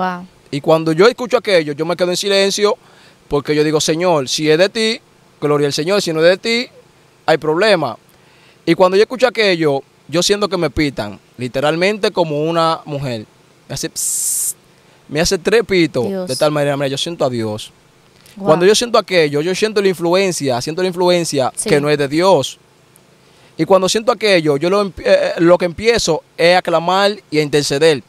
Y cuando yo escucho aquello, yo me quedo en silencio, porque yo digo, Señor, si es de ti, gloria al Señor, si no es de ti, hay problema. Y cuando yo escucho aquello, yo siento que me pitan, literalmente como una mujer. Así, me hace trepito de tal manera, mira, yo siento a Dios. Cuando yo siento aquello, yo siento la influencia, siento la influencia que no es de Dios. Y cuando siento aquello, yo eh, eh, lo, que empiezo es a clamar y a interceder.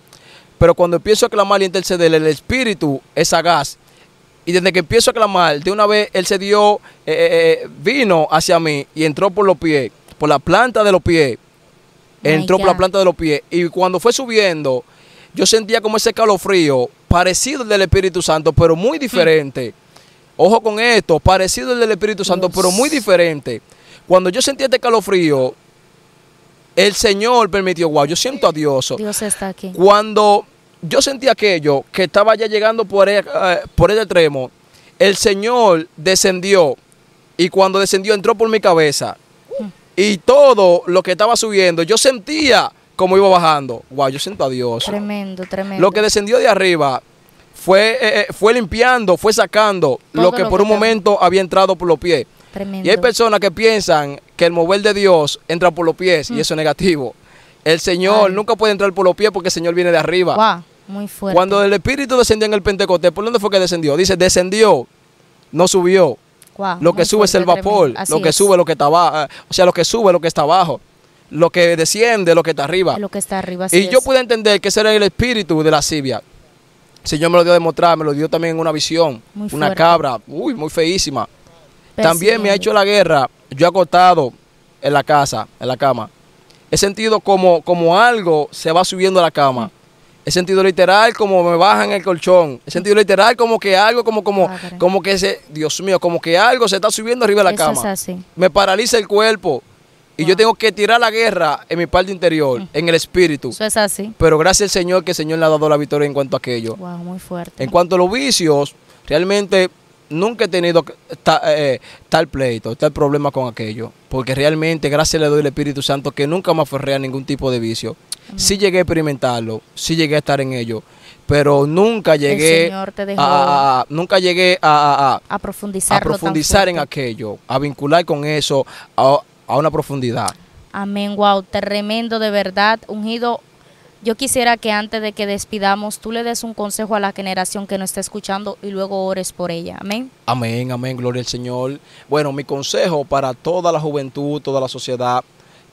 Pero cuando empiezo a clamar y a interceder, el espíritu es sagaz. Y desde que empiezo a clamar, de una vez él se dio, eh, vino hacia mí y entró por los pies, por la planta de los pies. entró por la planta de los pies. Y cuando fue subiendo, yo sentía como ese calofrío parecido al del Espíritu Santo, pero muy diferente. Ojo con esto, parecido al del Espíritu Santo, pero muy diferente. Cuando yo sentía este calofrío, el Señor permitió, wow, yo siento a Dios. Dios está aquí. Cuando yo sentía aquello, que estaba ya llegando por e, eh, por el extremo, el Señor descendió y cuando descendió entró por mi cabeza. Mm. Y todo lo que estaba subiendo, yo sentía como iba bajando. Wow, yo siento a Dios. Tremendo, tremendo. Lo que descendió de arriba fue, eh, eh, fue limpiando, fue sacando lo que por un momento había entrado por los pies. Tremendo. Y hay personas que piensan que el mover de Dios entra por los pies y mm. eso es negativo. El Señor nunca puede entrar por los pies porque el Señor viene de arriba. Wow, muy fuerte. Cuando el Espíritu descendió en el Pentecostés, ¿por dónde fue que descendió? Dice, descendió, no subió. Wow, lo que sube es el vapor, lo que sube lo que está abajo, eh, o sea, lo que sube lo que está abajo lo que desciende, lo que está arriba. Lo que está arriba, Y yo pude entender que ese era el espíritu de la Si Señor me lo dio a demostrar, me lo dio también en una visión, una cabra, uy, muy feísima. también me ha hecho la guerra, yo acostado en la casa, en la cama. He sentido como, como algo se va subiendo a la cama. He sentido literal como me bajan el colchón. He sentido literal como que algo, como, como, como que ese Dios mío, como que algo se está subiendo arriba de la cama. Me paraliza el cuerpo. Y yo ah. tengo que tirar la guerra en mi parte interior, mm. en el espíritu. Eso es así. Pero gracias al Señor que el Señor le ha dado la victoria en cuanto a aquello. Wow, muy fuerte. En cuanto a los vicios, realmente nunca he tenido eh, tal pleito, tal problema con aquello. Porque realmente, gracias le doy al Espíritu Santo que nunca me aferré a ningún tipo de vicio. Sí llegué a experimentarlo, sí llegué a estar en ello pero nunca llegué a, nunca llegué a, a, a, a profundizar en aquello, a vincular con eso, a, a una profundidad. Amén, wow, tremendo de verdad, ungido. Yo quisiera que antes de que despidamos, tú le des un consejo a la generación que nos está escuchando y luego ores por ella. Amén. Amén, amén, gloria al Señor. Bueno, mi consejo para toda la juventud, toda la sociedad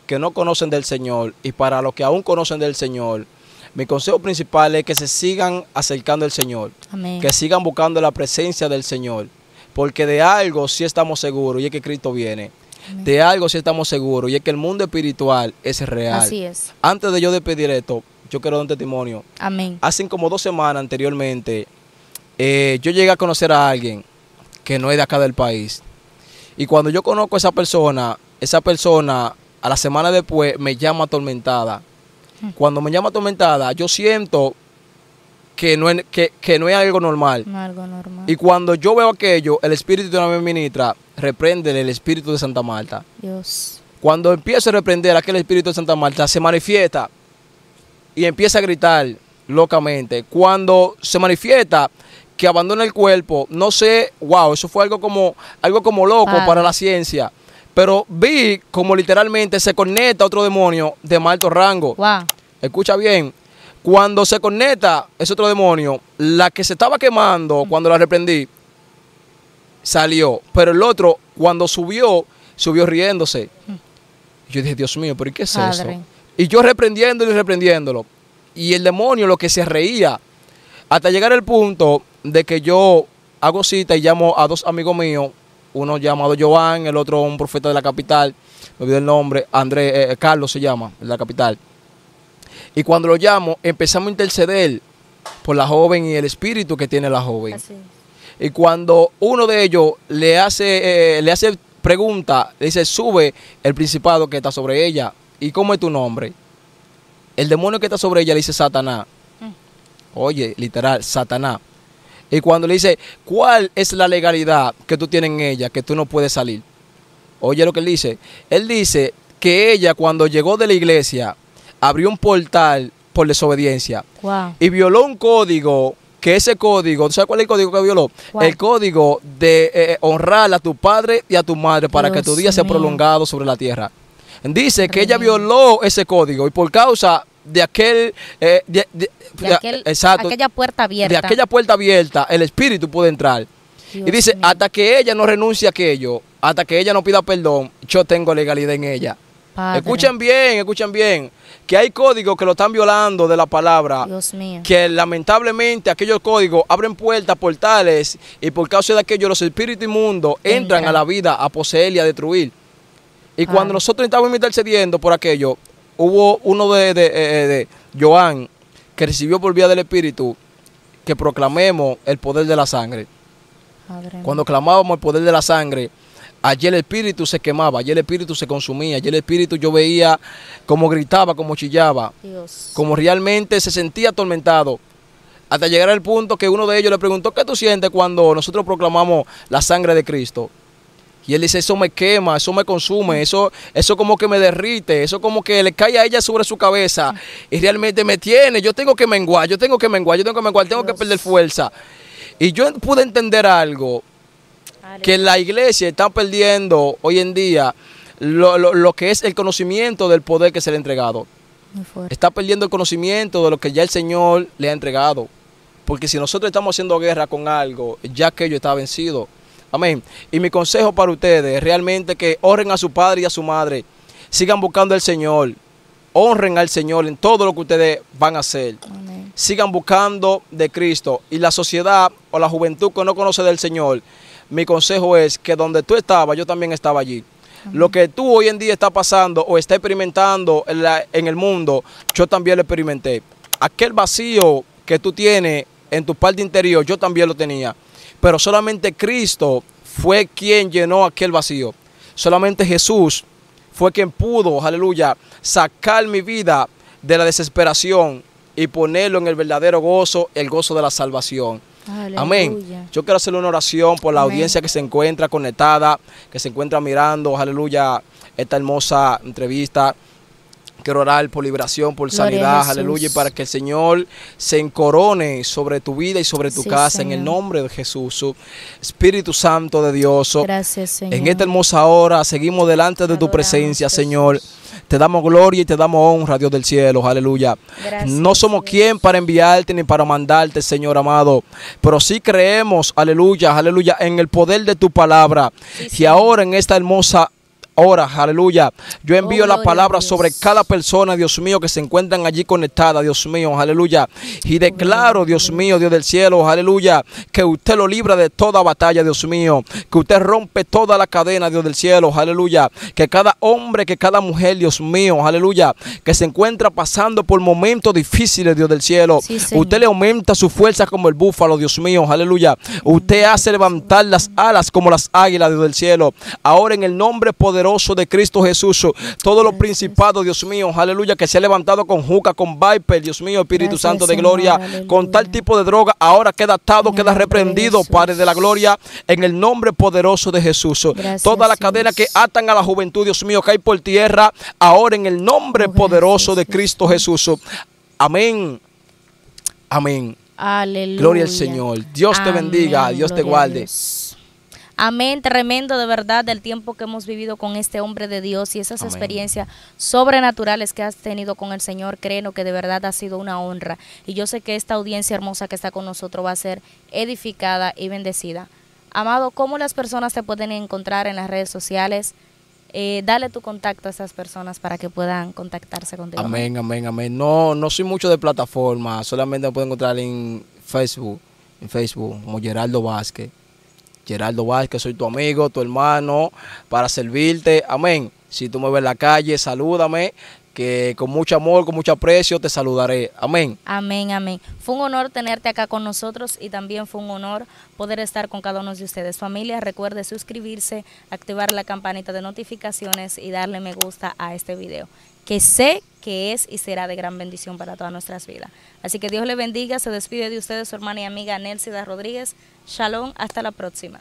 que no conocen del Señor y para los que aún conocen del Señor, mi consejo principal es que se sigan acercando al Señor, amén. que sigan buscando la presencia del Señor, porque de algo sí estamos seguros y es que Cristo viene. De algo sí estamos seguros y es que el mundo espiritual es real. Así es. Antes de yo despedir esto, yo quiero dar un testimonio. Amén. Hace como dos semanas anteriormente, eh, yo llegué a conocer a alguien que no es de acá del país. Y cuando yo conozco a esa persona, esa persona a la semana después me llama atormentada. Hmm. Cuando me llama atormentada, yo siento que no es, que, que no es algo, normal. Y cuando yo veo aquello, el espíritu de una ministra reprende el espíritu de Santa Marta. Dios. Cuando empiezo a reprender aquel espíritu de Santa Marta, se manifiesta y empieza a gritar locamente. Cuando se manifiesta que abandona el cuerpo, no sé, wow, eso fue algo como, algo como loco para la ciencia. Pero vi como literalmente se conecta a otro demonio de más alto rango. Escucha bien, cuando se conecta ese otro demonio, la que se estaba quemando cuando la reprendí salió, pero el otro cuando subió, subió riéndose. Yo dije, Dios mío, pero qué es eso? Y yo reprendiéndolo y reprendiéndolo. Y el demonio lo que se reía, hasta llegar el punto de que yo hago cita y llamo a dos amigos míos, uno llamado Joan, el otro un profeta de la capital, me olvidé el nombre, Andrés, eh, eh, Carlos se llama, de la capital. Y cuando lo llamo, empezamos a interceder por la joven y el espíritu que tiene la joven. y cuando uno de ellos le hace, eh, le hace pregunta, le dice, sube el principado que está sobre ella. ¿Y cómo es tu nombre? El demonio que está sobre ella le dice Satanás. Mm. Oye, literal, Satanás. Y cuando le dice, ¿cuál es la legalidad que tú tienes en ella, que tú no puedes salir? Oye lo que él dice. Él dice que ella cuando llegó de la iglesia, abrió un portal por desobediencia y violó un código que ese código, ¿sabes cuál es el código que violó? El código de eh, eh, honrar a tu padre y a tu madre para que tu día sea prolongado sobre la tierra. Dice que ella violó ese código y por causa de aquel, eh, de, aquella puerta abierta. De aquella puerta abierta, el espíritu puede entrar. y dice, hasta que ella no renuncie a aquello, hasta que ella no pida perdón, yo tengo legalidad en ella. Escuchen bien, escuchen bien. Que hay códigos que lo están violando de la palabra. Que lamentablemente aquellos códigos abren puertas, portales, y por causa de aquello los espíritus inmundos entran a la vida a poseer y a destruir. Y cuando nosotros estábamos intercediendo por aquello, hubo uno de, eh, eh, de, Joan que recibió por vía del Espíritu que proclamemos el poder de la sangre. Cuando clamábamos el poder de la sangre, Ayer el espíritu se quemaba, ayer el espíritu se consumía, ayer el espíritu yo veía como gritaba, como chillaba, como realmente se sentía atormentado. Hasta llegar al punto que uno de ellos le preguntó, ¿qué tú sientes cuando nosotros proclamamos la sangre de Cristo? Y él dice, eso me quema, eso me consume, eso, eso como que me derrite, eso como que le cae a ella sobre su cabeza y realmente me tiene, yo tengo que menguar, yo tengo que menguar, yo tengo que menguar, tengo que perder fuerza. Y yo pude entender algo, que la iglesia está perdiendo hoy en día lo, que es el conocimiento del poder que se le ha entregado. Está perdiendo el conocimiento de lo que ya el Señor le ha entregado. Porque si nosotros estamos haciendo guerra con algo, ya aquello está vencido. Amén. Y mi consejo para ustedes, realmente que honren a su padre y a su madre. Sigan buscando al Señor. Honren al Señor en todo lo que ustedes van a hacer. Sigan buscando de Cristo. Y la sociedad o la juventud que no conoce del Señor mi consejo es que donde tú estabas, yo también estaba allí. Lo que tú hoy en día está pasando o está experimentando en, en el mundo, yo también lo experimenté. Aquel vacío que tú tienes en tu parte interior, yo también lo tenía. Pero solamente Cristo fue quien llenó aquel vacío. Solamente Jesús fue quien pudo, aleluya, sacar mi vida de la desesperación y ponerlo en el verdadero gozo, el gozo de la salvación. Amén. Yo quiero hacerle una oración por la audiencia que se encuentra conectada, que se encuentra mirando, aleluya, esta hermosa entrevista. Quiero orar por liberación, por sanidad, aleluya, para que el Señor se encorone sobre tu vida y sobre tu casa en el nombre de Jesús. Espíritu Santo de Dios. Gracias, Señor. En esta hermosa hora seguimos delante de tu presencia, Señor. Te damos gloria y te damos honra, Dios del cielo. Aleluya. no somos quien para enviarte ni para mandarte, Señor amado. Pero sí creemos, aleluya, aleluya, en el poder de tu palabra. y ahora en esta hermosa Ahora, aleluya. Yo envío oh, la palabra sobre cada persona, Dios mío, que se encuentran allí conectada, Dios mío, aleluya. Y oh, declaro, Dios mío, Dios del cielo, aleluya, que usted lo libra de toda batalla, Dios mío. Que usted rompe toda la cadena, Dios del cielo, aleluya. Que cada hombre, que cada mujer, Dios mío, aleluya, que se encuentra pasando por momentos difíciles, Dios del cielo. usted le aumenta su fuerza como el búfalo, Dios mío, aleluya. Usted hace levantar las alas como las águilas, Dios del cielo. Ahora en el nombre poderoso de Cristo Jesús. Todos los principados, Dios mío, aleluya, que se ha levantado con Juca, con Viper, Dios mío, Espíritu Santo de Gloria, con tal tipo de droga, ahora queda atado, queda reprendido, Padre de la Gloria, en el nombre poderoso de Jesús. Toda la cadena que atan a la juventud, Dios mío, que hay por tierra, ahora en el nombre poderoso de Cristo Jesús. Amén. Amén. Gloria al Señor. Dios te bendiga. Dios te guarde. Amén, tremendo de verdad del tiempo que hemos vivido con este hombre de Dios y esas experiencias sobrenaturales que has tenido con el Señor. Creo que de verdad ha sido una honra. Y yo sé que esta audiencia hermosa que está con nosotros va a ser edificada y bendecida. Amado, ¿cómo las personas te pueden encontrar en las redes sociales? Eh, dale tu contacto a esas personas para que puedan contactarse contigo. Amén, amén, amén. No, no soy mucho de plataforma, solamente me encontrar en Facebook, en Facebook, como Geraldo Vázquez. Geraldo Vázquez, soy tu amigo, tu hermano, para servirte. Amén. Si tú me ves en la calle, salúdame, que con mucho amor, con mucho aprecio te saludaré. Amén. Amén, amén. Fue un honor tenerte acá con nosotros y también fue un honor poder estar con cada uno de ustedes. Familia, recuerde suscribirse, activar la campanita de notificaciones y darle me gusta a este video. Que sé que es y será de gran bendición para todas nuestras vidas. Así que Dios le bendiga, se despide de ustedes su hermana y amiga Nelsida Rodríguez. Shalom, hasta la próxima.